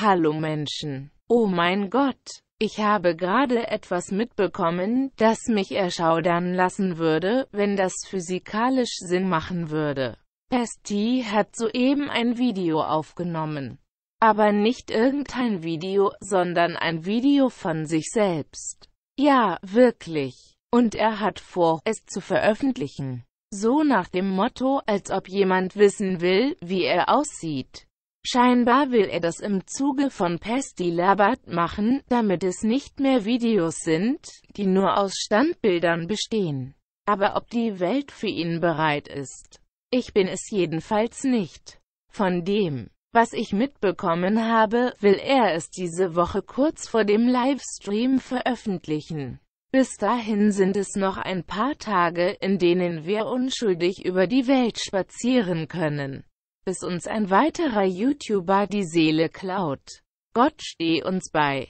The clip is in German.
Hallo Menschen. Oh mein Gott. Ich habe gerade etwas mitbekommen, das mich erschaudern lassen würde, wenn das physikalisch Sinn machen würde. Pesti hat soeben ein Video aufgenommen. Aber nicht irgendein Video, sondern ein Video von sich selbst. Ja, wirklich. Und er hat vor, es zu veröffentlichen. So nach dem Motto, als ob jemand wissen will, wie er aussieht. Scheinbar will er das im Zuge von Pestilabat machen, damit es nicht mehr Videos sind, die nur aus Standbildern bestehen. Aber ob die Welt für ihn bereit ist? Ich bin es jedenfalls nicht. Von dem, was ich mitbekommen habe, will er es diese Woche kurz vor dem Livestream veröffentlichen. Bis dahin sind es noch ein paar Tage, in denen wir unschuldig über die Welt spazieren können bis uns ein weiterer YouTuber die Seele klaut. Gott steh uns bei.